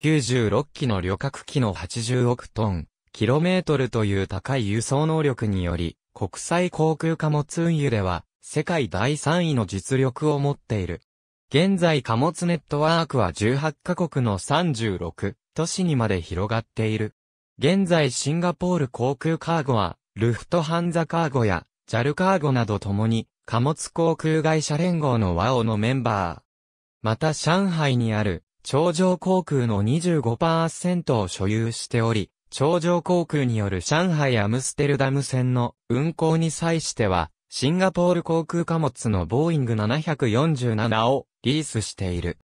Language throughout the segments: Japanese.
96機の旅客機の80億トン、キロメートルという高い輸送能力により、国際航空貨物運輸では、世界第3位の実力を持っている。現在貨物ネットワークは18カ国の36都市にまで広がっている。現在シンガポール航空カーゴは、ルフトハンザカーゴや、ジャルカーゴなどともに、貨物航空会社連合の WAO のメンバー。また上海にある頂上航空の25%を所有しており、頂上航空による上海アムステルダム線の運航に際しては、シンガポール航空貨物のボーイング747をリースしている。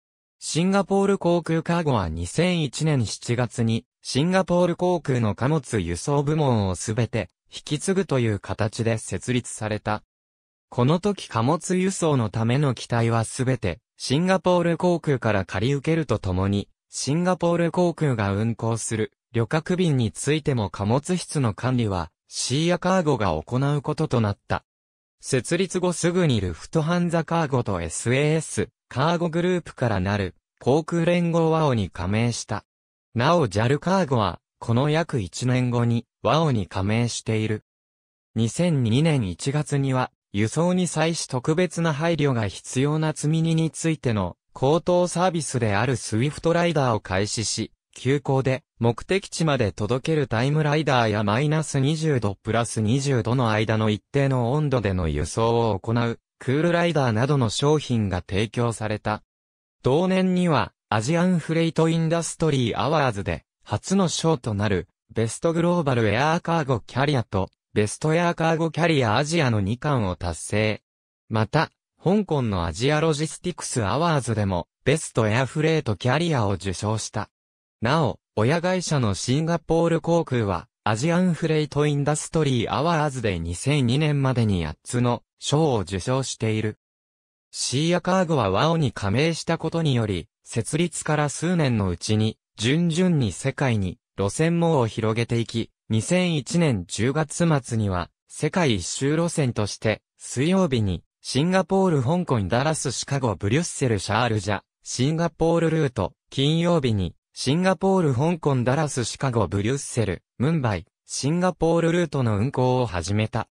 シンガポール航空カーゴは2001年7月に、シンガポール航空の貨物輸送部門をすべて引き継ぐという形で設立された。この時貨物輸送のための機体はすべてシンガポール航空から借り受けるとともに、シンガポール航空が運航する旅客便についても貨物室の管理は、シーアカーゴが行うこととなった。設立後すぐにルフトハンザカーゴと SAS、カーゴグループからなる、航空連合ワオに加盟した。なお JAL カーゴは、この約1年後にワオに加盟している。2002年1月には、輸送に際し特別な配慮が必要な積み荷についての高等サービスであるスウィフトライダーを開始し、急行で目的地まで届けるタイムライダーやマイナス20度プラス20度の間の一定の温度での輸送を行うクールライダーなどの商品が提供された。同年にはアジアンフレイトインダストリーアワーズで初の賞となるベストグローバルエアーカーゴキャリアとベストエアカーゴキャリアアジアの2冠を達成。また、香港のアジアロジスティクスアワーズでも、ベストエアフレートキャリアを受賞した。なお、親会社のシンガポール航空は、アジアンフレイトインダストリーアワーズで2002年までに8つの賞を受賞している。シーアカーゴはワオに加盟したことにより、設立から数年のうちに、順々に世界に路線網を広げていき、2001年10月末には、世界一周路線として、水曜日に、シンガポール、香港、ダラス、シカゴ、ブリュッセル、シャールジャ、シンガポールルート、金曜日に、シンガポール、香港、ダラス、シカゴ、ブリュッセル、ムンバイ、シンガポールルートの運行を始めた。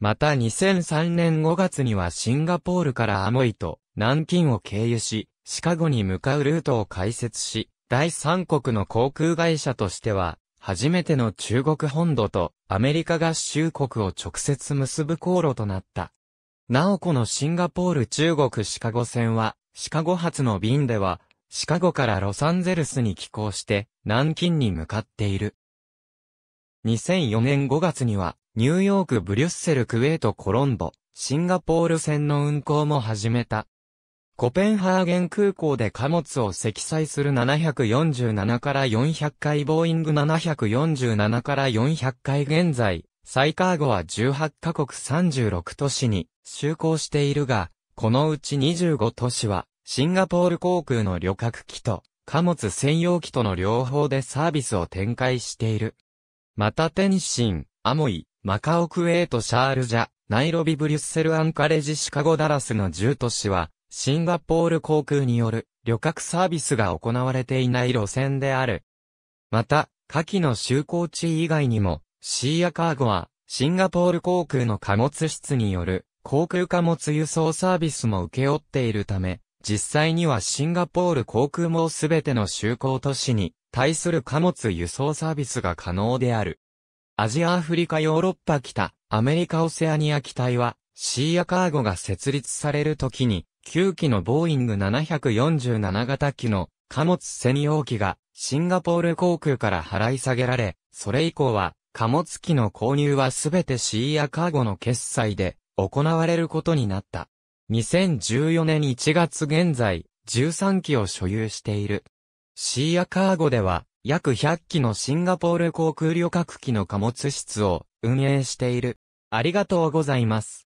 また2003年5月にはシンガポールからアモイと南京を経由し、シカゴに向かうルートを開設し、第三国の航空会社としては初めての中国本土とアメリカ合衆国を直接結ぶ航路となった。なおこのシンガポール中国シカゴ線は、シカゴ発の便では、シカゴからロサンゼルスに寄港して、南京に向かっている。2004年5月には、ニューヨーク、ブリュッセル、クウェート、コロンボ、シンガポール線の運行も始めた。コペンハーゲン空港で貨物を積載する747から400回ボーイング747から400回現在、サイカーゴは18カ国36都市に就航しているが、このうち25都市は、シンガポール航空の旅客機と、貨物専用機との両方でサービスを展開している。また天津、アモイ、マカオクエートシャールジャ、ナイロビブリュッセルアンカレジシカゴダラスの10都市は、シンガポール航空による旅客サービスが行われていない路線である。また、下記の就航地以外にも、シーアカーゴは、シンガポール航空の貨物室による航空貨物輸送サービスも受け負っているため、実際にはシンガポール航空もすべての就航都市に対する貨物輸送サービスが可能である。アジアアフリカヨーロッパ北、アメリカオセアニア機体は、シーアカーゴが設立されるときに9機のボーイング747型機の貨物専用機がシンガポール航空から払い下げられ、それ以降は貨物機の購入はすべてシーアカーゴの決済で行われることになった。2014年1月現在、13機を所有している。シーアカーゴでは、約100機のシンガポール航空旅客機の貨物室を運営している。ありがとうございます。